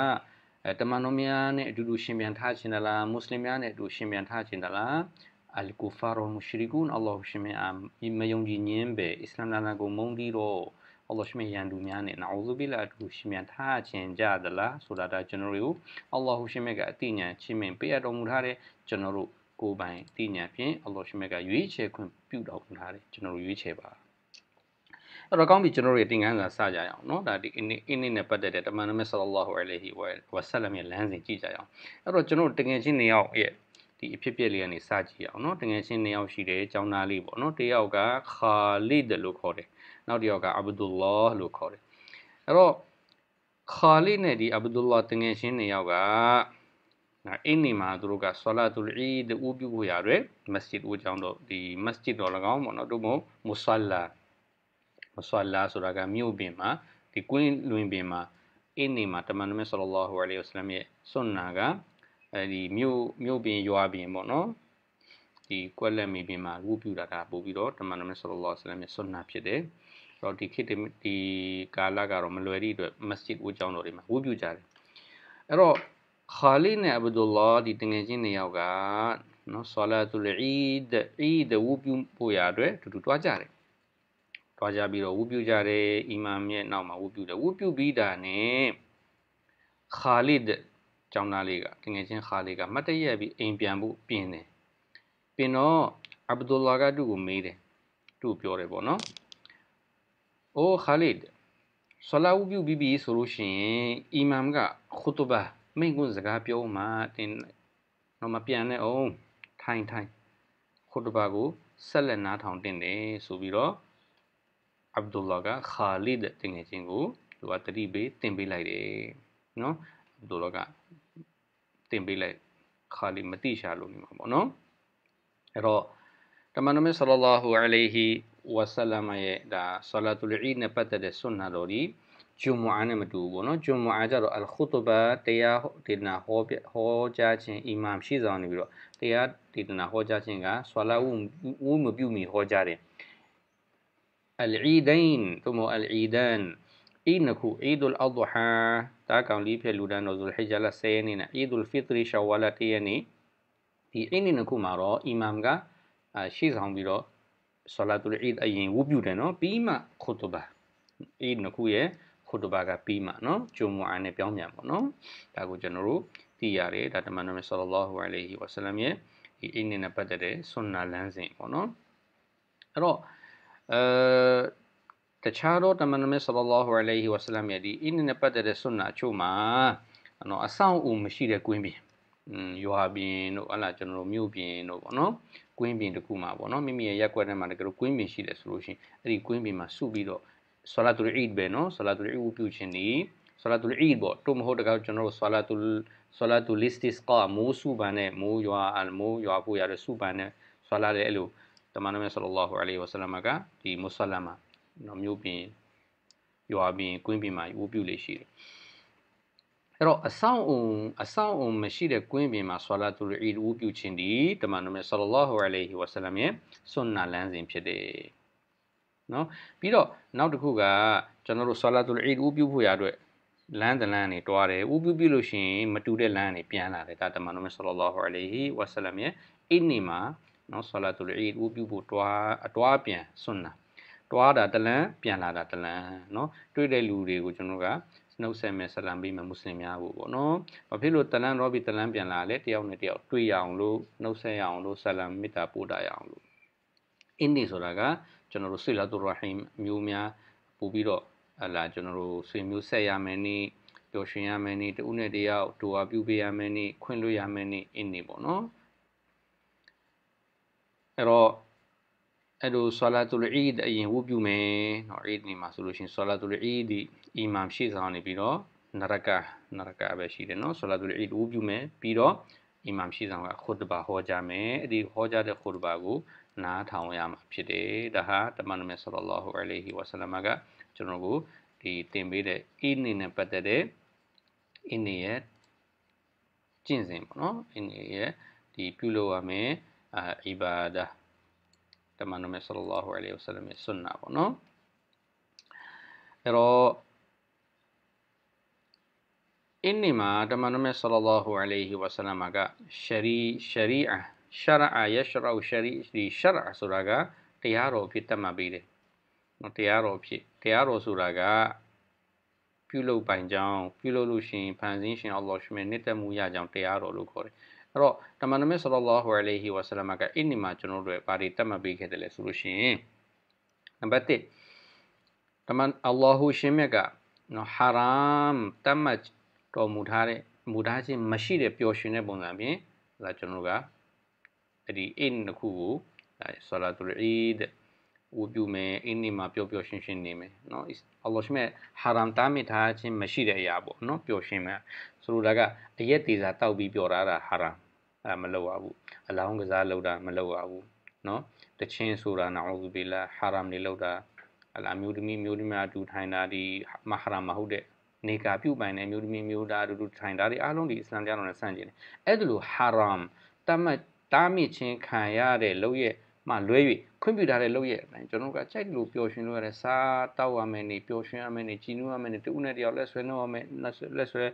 တမန်တော်များနဲ့အတူတူရှင်ပြန်ထားခြင်းသလားမွတ်စလင်များနဲ့အတူရှင်ပြန်ထားခြင်းသလားအလ်ကူဖာရ်မူရှရီကူန်အလ္လာဟ်ရှင်မအမ်မယုံကြည်ခြင်းပဲအစ္စလာမ်နာကိုမုန်းတီးတော့အလ္လာဟ်ရှင်ရန်သူများနဲ့နာဥဇူဘီလာအတူရှင်ပြန်ထားခြင်းကြသလားဆိုတာဒါကျွန်တော်တို့အလ္လာဟ်ရှင်မကအတိညာချင်းမင်ပေးအပ်တော်မူထားတဲ့ကျွန်တော်တို့ကိုယ်ပိုင်အတိညာဖြင့်အလ္လာဟ်ရှင်မကရွေးချယ်ခွင့်ပြုတော်မူထားတယ်ကျွန်တော်တို့ရွေးချယ်ပါအဲ့တော့ကောင်းပြီကျွန်တော်တို့တင်ကန်းစာစကြရအောင်เนาะဒါဒီအင်းအင်းနဲ့ပတ်သက်တဲ့တမန်တော်မြတ်ဆလ္လာဟူအလိုင်ဟီဝါဆလမ်ရဲ့လမ်းစဉ်ကြည့်ကြရအောင်အဲ့တော့ကျွန်တော်တို့တကယ်ချင်းနေရောက်ရဲ့ဒီအဖြစ်ပြက်လေးကနေစကြည့်အောင်เนาะတကယ်ချင်းနေရောက်ရှိတယ်ကျောင်းသားလေးပေါ့เนาะတယောက်ကခါလီဒ်လို့ခေါ်တယ်နောက်တယောက်ကအဗ်ဒူလာလို့ခေါ်တယ်အဲ့တော့ခါလီနဲ့ဒီအဗ်ဒူလာတကယ်ချင်းနေရောက်ကနော်အင်းနေမှာသူတို့ကဆလာတူလ်အီဒ်ဦးပြုဖို့ရတယ်မစဂျစ်ဦးကျောင်းတော့ဒီမစဂျစ်တော်၎င်းပေါ့နော်တို့မို့မူဆလာမဆွာလာဆိုတာကမြို့ပင်မှာဒီကွင်းလွင်ပင်မှာအင်းနေမှာတမန်တော်မြတ်ဆလ္လာဟူအလိုင်းဝဆလမ်ရဲ့ဆွန်နာကအဲဒီမြို့မြို့ပင်ရွာပင်ပေါ့နော်ဒီကွက်လက်မီပင်မှာဝုပြူတာကပို့ပြီးတော့တမန်တော်မြတ်ဆလ္လာဟူအလိုင်းဝဆလမ်ရဲ့ဆွန်နာဖြစ်တယ်အဲ့တော့ဒီခေတ်ဒီကာလကတော့မလွယ်သည့်အတွက်မစဂျစ်ဝတ်ကျောင်းတော်တွေမှာဝုပြူကြတယ်အဲ့တော့ခါလီနဲ့အဗဒူလာဒီတငယ်ချင်းတွေယောက်ကနော်ဆလာတူလအီဒအီဒဝုပြူပို့ရအတွက်တူတူတွားကြတယ်သွားကြပြီးတော့ဝုပြုကြတယ်အီမာမ်ရဲ့နောက်မှာဝုပြုတယ်ဝုပြုပြီးတာနဲ့ခါလစ်ကျောင်းသားလေးကတငယ်ချင်းခါလစ်ကမတ်တရက်ပြီးအိမ်ပြန်ဖို့ပြင်တယ်ပင်တော့အဗ်ဒူလာကသူ့ကိုမေးတယ်သူ့ပြောတယ်ပေါ့နော်အိုခါလစ်ဆလာဝုပြုပြီးပြီဆိုလို့ရှိရင်အီမာမ်ကခုတဘာမိန့်ခွန်းစကားပြောမှတင်တော့မပြန်နဲ့အောင်ထိုင်ထိုင်ခုတဘာကိုဆက်လက်နားထောင်တင်တယ်ဆိုပြီးတော့အဗ်ဒူလာကခါလီဒ်တင်ငယ်ချင်းကိုသူကတတိပေးတင်ပေးလိုက်တယ်နော်အဗ်ဒူလာကတင်ပေးလိုက်ခါလီမတိရှာလို့နေမှာပေါ့နော်အဲ့တော့တမန်တော်မြတ်ဆလလာဟူအလိုင်ဟီဝါဆလမ်ရဲ့ဒါဆလာတူလ်အီနဲ့ပတ်သက်တဲ့ဆွန်နာတော်ဒီဂျွမ်မွာနဲ့မတူဘူးပေါ့နော်ဂျွမ်မွာကျတော့အလ်ခုတဘာတရားဒေသနာဟောဟောကြားခြင်းအီမာမ်ရှိဆောင်နေပြီးတော့တရားဒေသနာဟောကြားခြင်းကဆလာဝူဝူမပြုမီဟောကြားတယ် العيدين ثم العيدان အီနခုအီဒူလ်အဒူဟာတာကောင်လေးဖြစ်လူဒန်းတော်ဇူလ်ဟိဂျာလ10ရက်နေ့နဲ့အီဒူလ်ဖီတရီရှာဝါလာ10ရက်နေ့ဒီအီနနှစ်ခုမှာတော့အီမမ်ကရှေ့ဆောင်ပြီးတော့ဆလာတူလ်အီဒ်အရင်ဝုပြုတယ်နော်ပြီးမှခုတူဘာအီနခုရဲ့ခုတူဘာကပြီးမှနော်ဂျုံမွာနဲ့ပြောင်းပြန်ပေါ့နော်ဒါကိုကျွန်တော်တို့သိရတယ်ဒါတမန်တော်မြတ်ဆလ္လာဟူအလိုင်ဟီဝါဆလမ်ရဲ့ဒီအီနနဲ့ပတ်သက်တဲ့ဆွန်နာလမ်းစဉ်ပေါ့နော်အဲ့တော့အဲတခြားသောတမန်တော်မြတ်ဆလ္လာလာဟူအလိုင်ဟီဝါဆလမ်ရဲ့ဒီအင်းနဲ့ပတ်သက်တဲ့ဆွန်နာအချို့မှာနော်အဆောင်အဦမရှိတဲ့ကွင်းပြင်ရွာပြင်တို့အဲ့လားကျွန်တော်တို့မြို့ပြင်တို့ပေါ့နော်ကွင်းပြင်တခုမှာပေါ့နော်မိမိရဲ့ရက်ွက်ထဲမှာတကယ်လို့ကွင်းပြင်ရှိတယ်ဆိုလို့ရှိရင်အဲ့ဒီကွင်းပြင်မှာစုပြီးတော့ဆလာတူလ်အီဒ်ပဲနော်ဆလာတူလ်အီဒ်ပြုခြင်းဒီဆလာတူလ်အီဒ်ပေါ့တို့မဟုတ်တကယ်ကျွန်တော်တို့ဆလာတူလ်ဆလာတူလ်အစ္စတီစကာမိုးစုပန်နဲ့မိုးရွာမိုးရွာဖို့ရတဲ့စုပန်နဲ့ဆလာတဲ့အဲ့လိုတမန်တော်မြတ်ဆလ္လာဟူအလိဝဆလမ်ကဒီမွတ်ဆလမ်မှာနော်မြို့ပြင်ရွာပြင်ကွင်းပြင်မှာဝတ်ပြုလေရှိတယ်အဲ့တော့အဆောင်အုံအဆောင်အုံမရှိတဲ့ကွင်းပြင်မှာဆွာလာတူလ်အီဒ်ဝတ်ပြုခြင်းဒီတမန်တော်မြတ်ဆလ္လာဟူအလိဝဆလမ်ရဲ့ဆွန်နာလမ်းစဉ်ဖြစ်တယ်နော်ပြီးတော့နောက်တစ်ခုကကျွန်တော်တို့ဆွာလာတူလ်အီဒ်ဝတ်ပြုဖို့ရအတွက်လမ်းတလမ်းနေတွားတယ်ဥပုပြုလို့ရှိရင် မတူတဲ့လမ်းနေပြန်လာတယ်ဒါတမန်တော်မြတ်ဆလ္လာဟူအလိုင်ဟီဝါဆလမ်ရဲ့အင်းနေမှာနော်ဆလာတူလ်အီဒ်ဥပြုဖို့တွားအတွားပြန်ဆွန်းနာတွားတာတလန်ပြန်လာတာတလန်နော်တွေ့တဲ့လူတွေကိုကျွန်တော်ကနှုတ်ဆက်မယ်ဆလမ်ပေးမယ်မွတ်စလင်များဖို့ပေါ့နော်။ဘာဖြစ်လို့တလန်ရောပြီးတလန်ပြန်လာလဲတယောက်နဲ့တယောက်တွေ့ရအောင်လို့နှုတ်ဆက်ရအောင်လို့ဆလမ်မေတ္တာပို့တာရအောင်လို့အင်းနေဆိုတာကကျွန်တော်တို့ဆွေလာတူရဟိမ်မျိုးများပို့ပြီးတော့အလားကျွန်တော်တို့ဆွေမျိုးဆက်ရမယ်နေပျော်ရွှင်ရမယ်နေတဦးနဲ့တယောက်တူဝပြုပေးရမယ်နေခွင့်လွှတ်ရမယ်နေအင်းနေပေါ့နော်။အဲ့တော့အဲ့လိုဆလာတူလ်အီဒ်အရင်ဝုပြုမယ်နော်အီဒ်နေမှာဆိုလို့ရှိရင်ဆလာတူလ်အီဒ်အီမမ်ရှေ့ဆောင်နေပြီးတော့နရကနရကပဲရှိတယ်နော်ဆလာတူလ်အီဒ်ဝုပြုမယ်ပြီးတော့အီမမ်ရှေ့ဆောင်ကခုတ်ဘာဟောကြားမယ်အဲ့ဒီဟောကြားတဲ့ခုတ်ဘာကိုနားထောင်ရမှာဖြစ်တယ်ဒါဟာတမန်တော်မြတ်ဆလ္လာဟူအလိုင်ဟီဝါဆလမ်ကကျွန်တော်ကိုဒီတင်ပေးတဲ့အီနေနဲ့ပတ်သက်တဲ့အင်းနေရဲ့ကျင့်စဉ်ပေါ့နော်အင်းနေရဲ့ဒီပြုလုပ်ရမယ် ibadah တမန်တော်မြတ်ဆလ္လာဟူအလိုင်းဝဆလမ်ရဲ့ဆွန်နာပေါ့နော်အဲ့တော့အင်းဒီမှာတမန်တော်မြတ်ဆလ္လာဟူအလိုင်းဝဆလမ်ကရှရီရှရီအာရှရာအာယရှရာရှရီဒီရှရာဆိုတာကတရားတော်ဖြစ်တတ်မှတ်ပေးတယ်နော်တရားတော်ဖြစ်တရားတော်ဆိုတာကပြုလုပ်ပိုင်ကြောင်းပြုလုပ်လို့ရှင်ဖန်ဆင်းရှင်အော်လော်ရှမင်နှစ်သက်မှုရကြောင်းတရားတော်လို့ခေါ်တယ်အဲ့တော့တမန်တော်မြတ်ဆလ္လာဟူအလိုင်ဟီဝါဆလမ်ကအင်းဒီမှာကျွန်တော်တို့ဘာတွေတတ်မှတ်ပေးခဲ့တယ်လဲဆိုလို့ရှိရင်နံပါတ်1တမန်အလ္လာဟူရှင်မြတ်ကနော်ဟာရမ်တတ်မှတ်တော်မူထားတဲ့မူထားခြင်းမရှိတဲ့ပျော်ရွှင်တဲ့ပုံစံဖြင့်ဒါကျွန်တော်တို့ကအဲ့ဒီအင်းတစ်ခုကိုဆလာတူလ်အီဒ်ဝပြုမယ်အင်းဒီမှာပျော်ပျော်ရွှင်ရွှင်နေမယ်နော်အလ္လာဟ်ရှင်မြတ်ဟာရမ်တားမြစ်ထားခြင်းမရှိတဲ့အရာပေါ့နော်ပျော်ရွှင်မယ်ဆိုလိုတာကအရက်သေးစာတောက်ပြီးပျော်တာတာဟာရမ်အဲမလုပ်ရဘူးအလောင်းကစားလုပ်တာမလုပ်ရဘူးเนาะတချင်းဆိုတာနာဥဘီလာဟာရမ်နေလောက်တာအလားမျိုးသမီးမျိုးသမီးအတူထိုင်တာဒီမဟာရမ်မဟုတ်တဲ့နေကာပြုတ်ပိုင်တဲ့မျိုးသမီးမျိုးသားအတူတူထိုင်တာဒီအားလုံးဒီအစ္စလာမ်တရားတော်နဲ့ဆန့်ကျင်တယ်အဲ့ဒါလိုဟာရမ်တမတ်တားမြစ်ခြင်းခံရတဲ့လောက်ရဲ့မှလွဲ၍ခွင့်ပြုထားတဲ့လောက်ရဲ့အတိုင်းကျွန်တော်ကကြိုက်လို့ပျော်ရွှင်လို့ရတဲ့စားတောက်ရမယ်နေပျော်ရွှင်ရမယ်နေကြည်နူးရမယ်နေတူနဲ့တယောက်လက်ဆွဲနှုတ်ရမယ်လက်ဆွဲ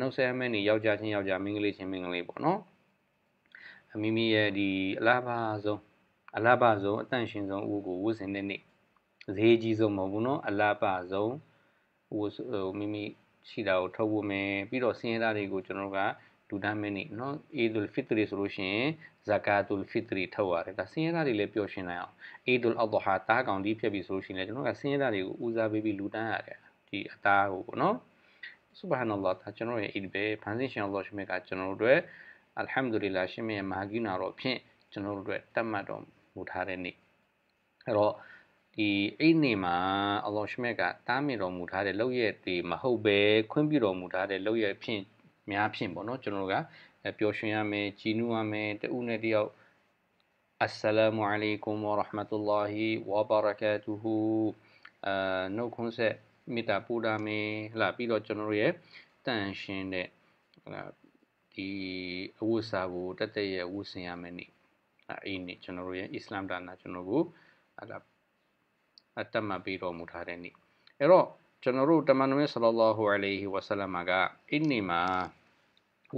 နှုတ်ဆက်ရမယ်နေယောက်ျားချင်းယောက်ျားမိန်းကလေးချင်းမိန်းကလေးပေါ့နော်မိမိရဲ့ဒီအလားပါဆုံးအလားပါဆုံးအတန့်ရှင်ဆုံးဥကိုဝတ်ဆင်တဲ့နေ့ဈေးကြီးဆုံးမဟုတ်ဘူးเนาะအလားပါဆုံးဟိုမိမိရှိတာကိုထုတ်ဖို့မယ်ပြီးတော့ဆင်းရဲတာတွေကိုကျွန်တော်တို့ကဒူဒမ်းမင်းနေနော်အေဒူလ်ဖစ်တရီဆိုလို့ရှိရင်ဇကာတူလ်ဖစ်တရီထုတ်ရတယ်ဒါဆင်းရဲတာတွေလည်းပျော်ရွှင်နိုင်အောင်အေဒူလ်အော်ဒဟာတားကောင်ဒီဖြစ်ပြီဆိုလို့ရှိရင်လည်းကျွန်တော်ကဆင်းရဲတာတွေကိုဦးစားပေးပြီးလူတန်းရတယ်ဒီအသားကိုပေါ့နော်ဆုဘာနလ္လာဒါကျွန်တော်ရဲ့အေဒီဘဲဖန်ဆင်းရှင်အလ္လာဟ်ရှင်မြတ်ကကျွန်တော်တို့အတွက်အလ်ဟမ်ဒူလ illah ရှင်မရဲ့မဟာကိနာတော်ဖြင့်ကျွန်တော်တို့အတွက်တတ်မှတ်တော်မူထားတဲ့နေ့အဲ့တော့ဒီအဲ့နေမှာအလ္လာဟ်ရှမက်ကတားမြစ်တော်မူထားတဲ့လောက်ရဲ့ဒီမဟုတ်ပဲခွင့်ပြုတော်မူထားတဲ့လောက်ရဲ့ဖြင့်များဖြင့်ပေါ့နော်ကျွန်တော်တို့ကပျော်ရွှင်ရမယ်ကြည်နူးရမယ်တဦးနဲ့တယောက်အစ္စလာမုအလိုင်ကွမ်ဝါရဟမတူလာဟီဝါဘာရကာတူဟူအာနှုတ်ခွန်းဆက်မေတ္တာပို့တာမယ်ဟလာပြီးတော့ကျွန်တော်တို့ရဲ့တန်ရှင်တဲ့ဟလာဒီအဝတ်စားကိုတက်တက်ရဲ့ဝတ်ဆင်ရမယ်နိအဲ့ဒီနိကျွန်တော်တို့ရဲ့အစ္စလာမ်ဒါနကျွန်တော်ကိုအဲ့ဒါအတမပေးတော်မူထားတဲ့နိအဲ့တော့ကျွန်တော်တို့တမန်တော်မြတ်ဆလလောဟူအလိုင်းဝါဆလမ်ကအင်းနီမှာ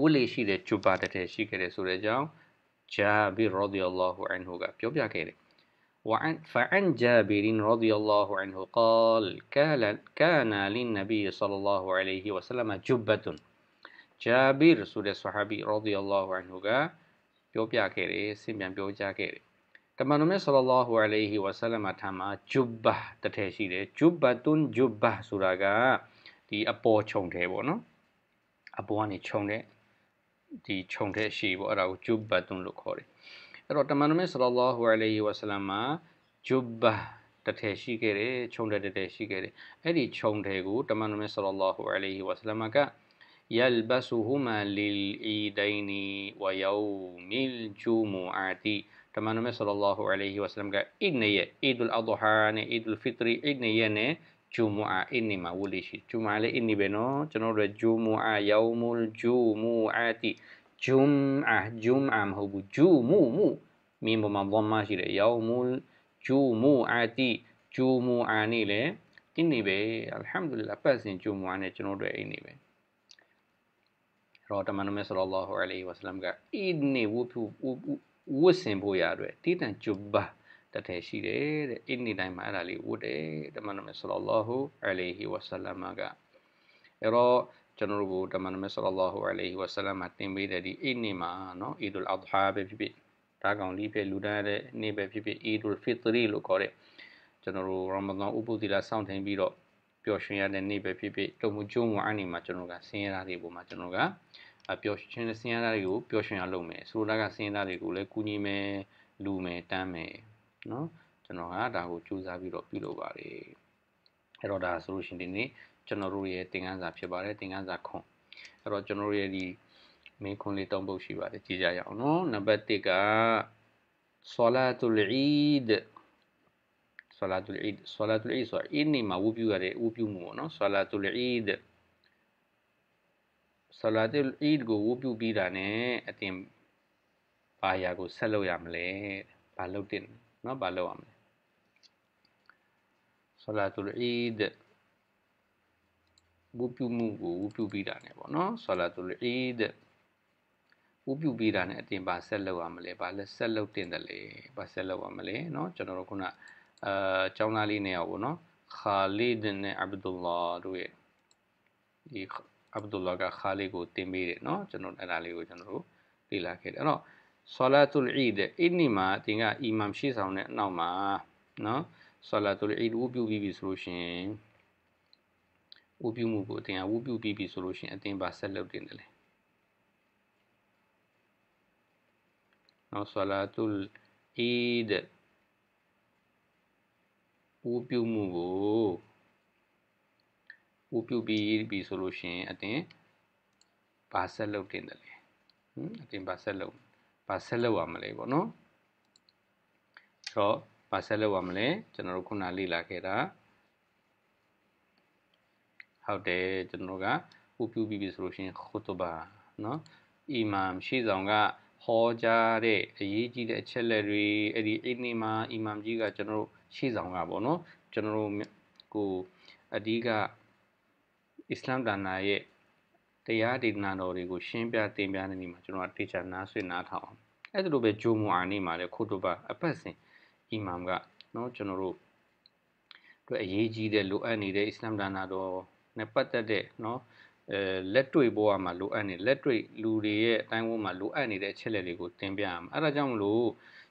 ဝတ်လေရှိတဲ့ကျူပါတဲ့ရှိခဲ့တယ်ဆိုတဲ့အကြောင်းဂျာဘီရာဒီအလ္လာဟူအန်ဟူကပြောပြခဲ့တယ် وعن فعن جابر رضي الله عنه قال كان كان للنبي صلى الله عليه وسلم جبة ဂျာဘီရ်ဆိုတဲ့ဆဟာဘီရာဒီအလ္လာဟူအန်ဟူကပြောပြခဲ့တယ်ဆင်ပြန်ပြောကြားခဲ့တယ်တမန်တော်မြတ်ဆလ္လာဟူအလိုင်ဟီဝါဆလမ်အထမှာဂျုဘာတထည့်ရှိတယ်ဂျုဘာတွန်ဂျုဘာဆိုတာကဒီအပေါ်ခြုံတယ်ပေါ့နော်အပေါ်ကနေခြုံတဲ့ဒီခြုံတဲ့ရှိပေါ့အဲ့ဒါကိုဂျုဘာတွန်လို့ခေါ်တယ်အဲ့တော့တမန်တော်မြတ်ဆလ္လာဟူအလိုင်ဟီဝါဆလမ်မှာဂျုဘာတထည့်ရှိခဲ့တယ်ခြုံတဲ့တထည့်ရှိခဲ့တယ်အဲ့ဒီခြုံတယ်ကိုတမန်တော်မြတ်ဆလ္လာဟူအလိုင်ဟီဝါဆလမ်က يلبسهما للعيدين ويوم الجمعة တမန်တော်မြတ်ဆလ္လာဟူအလိုင်ဟီဝါဆလမ်ကအစ်နေရဲ့အီဒ်အလ်အဒဟာနဲ့အီဒ်အလ်ဖီတရီအစ်နေရဲ့နဲ့ဂျူမူအာအစ်နေမှာဝလိရှိဂျူမူအာလည်းအစ်နေပဲနော်ကျွန်တော်တို့ဂျူမူအာယောမူလ်ဂျူမူအာတီဂျုံအာဂျုံအာမဟုတ်ဘူးဂျူမူမူမင်းဘမဘမရှိတယ်ယောမူလ်ဂျူမူအာတီဂျူမူအာနေလေအစ်နေပဲအလ်ဟမ်ဒူလလာပတ်စင်ဂျူမူအာနဲ့ကျွန်တော်တို့အစ်နေပဲတော့တမန်တော်မြတ်ဆလ္လာဟူအလိုင်းဝဆလမ်ကအီဒ်နေဝုဖူဝတ်ဆင်ဖို့ရအတွက်တိတန်ဂျူဘာတထဲရှိတယ်တဲ့အင်းဒီတိုင်းမှာအဲ့ဒါလေးဝတ်တယ်တမန်တော်မြတ်ဆလ္လာဟူအလိုင်းဝဆလမ်ကအဲ့တော့ကျွန်တော်တို့တမန်တော်မြတ်ဆလ္လာဟူအလိုင်းဝဆလမ်ကတင်ပေးတဲ့ဒီအင်းနေမှာနော်အီဒ်အလ်အဒ်ဟာပဲဖြစ်ဖြစ်ဒါကောင်လေးပဲလူတန်းတဲ့နေ့ပဲဖြစ်ဖြစ်အီဒ်အလ်ဖီတရီလို့ခေါ်တဲ့ကျွန်တော်တို့ရမဒန်ဥပုသီလာစောင့်ထိုင်ပြီးတော့ပျော်ရွှင်ရတဲ့နေ့ပဲဖြစ်ဖြစ်လုံမှုကျုံးဝန်အနေမှာကျွန်တော်ကဆင်းရဲတာတွေပေါ်မှာကျွန်တော်ကပျော်ရွှင်တဲ့ဆင်းရဲတာတွေကိုပျော်ရွှင်ရလုပ်မယ်ဆိုတော့ကဆင်းရဲတာတွေကိုလည်းကူညီမယ်လူမယ်တမ်းမယ်နော်ကျွန်တော်ကဒါကိုစူးစမ်းပြီးတော့ပြုလုပ်ပါတယ်အဲ့တော့ဒါဆိုလို့ရှိရင်ဒီနေ့ကျွန်တော်တို့ရဲ့သင်ခန်းစာဖြစ်ပါတယ်သင်ခန်းစာခွန်အဲ့တော့ကျွန်တော်တို့ရဲ့ဒီမင်းခွန်လေးတောင်းပုတ်ရှိပါတယ်ကြည့်ကြရအောင်နော်နံပါတ်1ကဆောလာတူလ်အီဒ်ဆလာတူလ်အီဒ်ဆလာတူလ်အီဒ်ဆိုတာအီဒ်နေမှာဝူပြုရတဲ့ဝူပြုမှုပေါ့နော်ဆလာတူလ်အီဒ်ဆလာတူလ်အီဒ်ကိုဝူပြုပြီးတာနဲ့အတင်ဘာယာကိုဆက်လုပ်ရမလဲဘာလုပ်တင်နော်ဘာလုပ်ရမလဲဆလာတူလ်အီဒ်ဝူပြုမှုကိုဝူပြုပြီးတာနဲ့ပေါ့နော်ဆလာတူလ်အီဒ်ဥပြုပေးတာနဲ့အတင်ပါဆက်လောက်ရမလဲ။ဘာလဲဆက်လောက်တင်တယ်လေ။ဘာဆက်လောက်ရမလဲ။เนาะကျွန်တော်တို့ခုနအဲကျောင်းသားလေးနှစ်ယောက်ပေါ့နော်ခါလီဒ်နဲ့အဗ်ဒူလာတို့ရဲ့ဒီအဗ်ဒူလာကခါလီကိုတင်ပေးတယ်နော်ကျွန်တော်အဲ့ဒါလေးကိုကျွန်တော်တို့လေ့လာခဲ့တယ်အဲ့တော့ဆလာတူလ်အီဒ်အင်းနီမှာတင်ကအီမမ်ရှေ့ဆောင်တဲ့အနောက်မှာနော်ဆလာတူလ်အီဒ်ဝူပြုပြီးပြီဆိုလို့ရှိရင်ဝူပြုမှုကိုအတင်အဝူပြုပြီးပြီဆိုလို့ရှိရင်အတင်ပါဆက်လုပ်တင်တယ်လေနော်ဆလာတူလ်အီဒ်ပူးပြုမှုကိုပူးပြုပြီးပြီဆိုလို့ရှိရင်အတင်ဘာဆက်လုပ်တင်တယ်လဲဟင်အတင်ဘာဆက်လုပ်ဘာဆက်လုပ်ရမလဲပေါ့နော်ဆိုတော့ဘာဆက်လုပ်ရမလဲကျွန်တော်တို့ခုနလေ့လာခဲ့တာဟုတ်တယ်ကျွန်တော်ကပူးပြုပြီးပြီဆိုလို့ရှိရင်ခုတ်ဘာနော်အီမမ်ရှေ့ဆောင်ကဟောကြားတဲ့အရေးကြီးတဲ့အချက်လက်တွေအဲ့ဒီအဲ့ဒီမှာအီမမ်ကြီးကကျွန်တော်တို့ရှေ့ဆောင်ကပေါ့နော်ကျွန်တော်တို့ကိုအဓိကအစ္စလမ်ဒါနာရဲ့တရားဒေသနာတော်တွေကိုရှင်းပြသင်ပြနေနေမှာကျွန်တော်ကတေချာနားဆွေးနားထောင်အောင်အဲ့ဒါလိုပဲဂျိုမွာနေမှာလဲခိုတိုဘာအပတ်စဉ်အီမမ်ကနော်ကျွန်တော်တို့အတွက်အရေးကြီးတဲ့လိုအပ်နေတဲ့အစ္စလမ်ဒါနာတော်နဲ့ပတ်သက်တဲ့နော်အဲလက်တွေ့ဘဝမှာလိုအပ်နေလက်တွေ့လူတွေရဲ့အတိုင်းအဝန်းမှာလိုအပ်နေတဲ့အချက်လက်တွေကိုတင်ပြရမှာအဲ့ဒါကြောင့်မလို့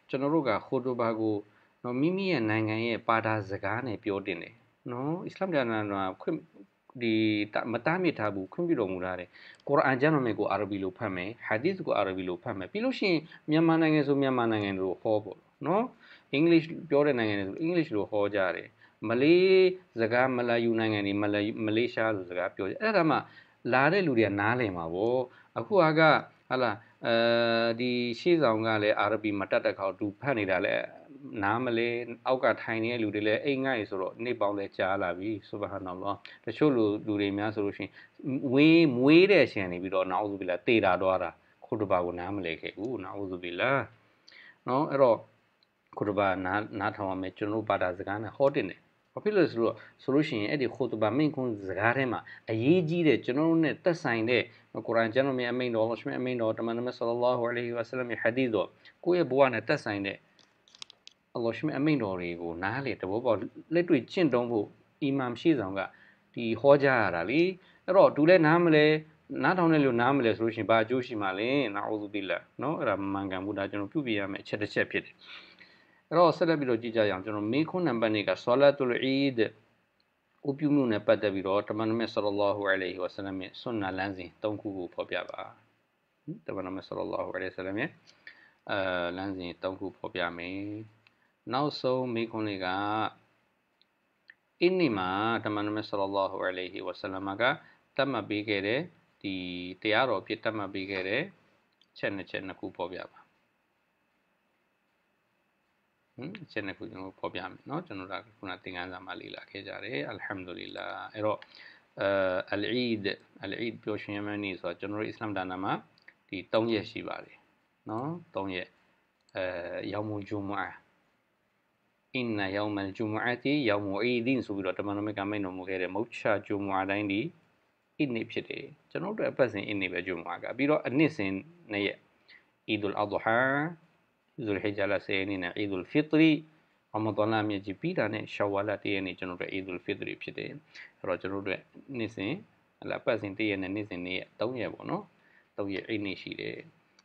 ကျွန်တော်တို့ကခိုတိုဘာကိုနော်မိမိရဲ့နိုင်ငံရဲ့ပါတာစကားနဲ့ပြောတင်တယ်နော်အစ္စလာမ်ကျမ်းစာခွင့်ဒီမတားမြစ်ထားဘူးခွင့်ပြုတော်မူလာတယ်ကုရ်အာန်ကျမ်းစာကိုအာရဗီလိုဖတ်မယ်ဟာဒီသ်ကိုအာရဗီလိုဖတ်မယ်ပြီးလို့ရှိရင်မြန်မာနိုင်ငံဆိုမြန်မာနိုင်ငံလိုဟောပေါ့နော်အင်္ဂလိပ်ပြောတဲ့နိုင်ငံတွေဆိုအင်္ဂလိပ်လိုဟောကြတယ်မလေးစကားမလာယူနိုင်ငံတွေမလေးမလေးရှားလိုစကားပြောကြအဲ့ဒါမှလာတဲ့လူတွေကနားလည်မှာပေါ့အခုကဟလာအဲဒီရှေ့ဆောင်ကလည်းအာရဗီမတတ်တဲ့ခေါက်သူဖတ်နေတာလည်းနားမလဲအောက်ကထိုင်နေတဲ့လူတွေလည်းအိမ်ငှက်ရေဆိုတော့နေပေါင်းလဲကြားလာပြီဆုဘဟာနလောတချို့လူလူတွေများဆိုလို့ရှိရင်ဝင်းမွေးတဲ့ရှင်နေပြီးတော့နာဥဇူဘီလာတေတာတော့တာခုတဘာကိုနားမလဲခဲ့ဘူးနာဥဇူဘီလာနော်အဲ့တော့ခုတဘာနားနားထောင်ရမယ်ကျွန်တော်ပါတာစကားနဲ့ဟောတင်တယ်ဘာဖြစ်လို့ဆိုတော့ဆိုလို့ရှိရင်အဲ့ဒီခိုတဘာမိန့်ခွန်းစကားထဲမှာအရေးကြီးတဲ့ကျွန်တော်တို့နဲ့သက်ဆိုင်တဲ့ကုရ်အာန်ကျွန်တော်မြတ်အမိန့်တော်လို့ရှင်အမိန့်တော်တမန်တော်ဆလ္လာဟူအလိုင်ဟီဝါဆလမ်ရဲ့ဟာဒီသ်ကိုယ့်ရဲ့ဘဝနဲ့သက်ဆိုင်တဲ့အလ္လာဟ်ရှင်အမိန့်တော်တွေကိုနားလေတဘောပေါက်လက်တွေ့ကျင့်သုံးဖို့အီမမ်ရှေ့ဆောင်ကဒီဟောကြားရတာလေအဲ့တော့သူလည်းနားမလဲနားထောင်တဲ့လူနားမလဲဆိုလို့ရှိရင်ဘာအကျိုးရှိမှလဲနာအူဇူဘီလာနော်အဲ့ဒါမမှန်ကန်ဘူးဒါကျွန်တော်ပြုပြရမယ့်အချက်တစ်ချက်ဖြစ်တယ်အဲ့တော့ဆက်လက်ပြီးတော့ကြည့်ကြရအောင်ကျွန်တော်မေခွန်းနံပါတ်2ကဆောလာတူလ်အီဒ်ဥပြုမှုနဲ့ပတ်သက်ပြီးတော့တမန်တော်မြတ်ဆလ္လာဟူအလိုင်ဟိဝဆလမ်ရဲ့ဆွန်နာလမ်းစဉ်၃ခုကိုဖော်ပြပါတမန်တော်မြတ်ဆလ္လာဟူအလိုင်ဆလမ်ရဲ့အဲလမ်းစဉ်၃ခုဖော်ပြမယ်နောက်ဆုံးမိခွန်းလေးကအင်းနီမှာတမန်တော်မြတ်ဆလ္လာဟူအလိုင်ဟီဝဆလမ်ကတတ်မှတ်ပေးခဲ့တဲ့ဒီတရားတော်ဖြစ်တတ်မှတ်ပေးခဲ့တဲ့ချက်နှစ်ချက်နှစ်ခုပေါ်ပြပါဟမ်ချက်နှစ်ခုကျွန်တော်ပေါ်ပြမယ်เนาะကျွန်တော်ကခုနသင်ခန်းစာမှာလေ့လာခဲ့ကြတယ်အလ်ဟမ်ဒူလ illah အဲ့တော့အလ်အီဒ်အလ်အီဒ်ပြောရှင်ရမနီဆိုတော့ကျွန်တော်အစ္စလမ်ဒါနမှာဒီ၃ရက်ရှိပါတယ်เนาะ၃ရက်အဲရောင်မွန်ဂျူမွာအင်နာယောမလ်ဂျူမအတီယောမူအီဒင်ဆိုပြီးတော့တမန်တော်မြတ်ကမိန့်တော်မူခဲ့တဲ့မုတ်ချဂျူမအတိုင်းဒီအစ်နေဖြစ်တယ်ကျွန်တော်တို့အပတ်စဉ်အစ်နေပဲဂျူမကပြီးတော့အနှစ်စဉ်နေ့ရက်အီဒူလ်အဒဟာဇူလ်ဟီဂျာလာစေနီနဲ့အီဒူလ်ဖီတရီရမဒန်လမြကြီးပြီးတာနဲ့ရှာဝါလာတည့်ရက်နေ့ကျွန်တော်တို့အီဒူလ်ဖီတရီဖြစ်တယ်အဲ့တော့ကျွန်တော်တို့နှစ်စဉ်ဟလာပတ်စဉ်တည့်ရက်နဲ့နှစ်စဉ်နေ့ရက်၃ရက်ပေါ့နော်၃ရက်အစ်နေရှိတယ်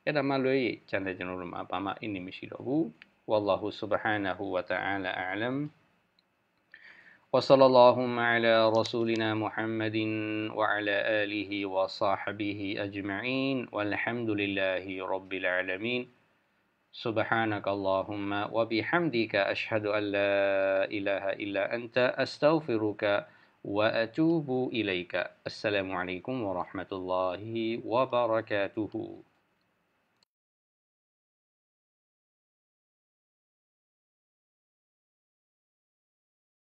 အဲ့ဒါမှလွဲရကျန်တဲ့ကျွန်တော်တို့မှာဘာမှအစ်နေမရှိတော့ဘူး والله سبحانه وتعالى أعلم وصلى اللهم على رسولنا محمد وعلى آله وصحبه أجمعين والحمد لله رب العالمين سبحانك اللهم وبحمدك أشهد أن لا إله إلا أنت أستغفرك وأتوب إليك السلام عليكم ورحمة الله وبركاته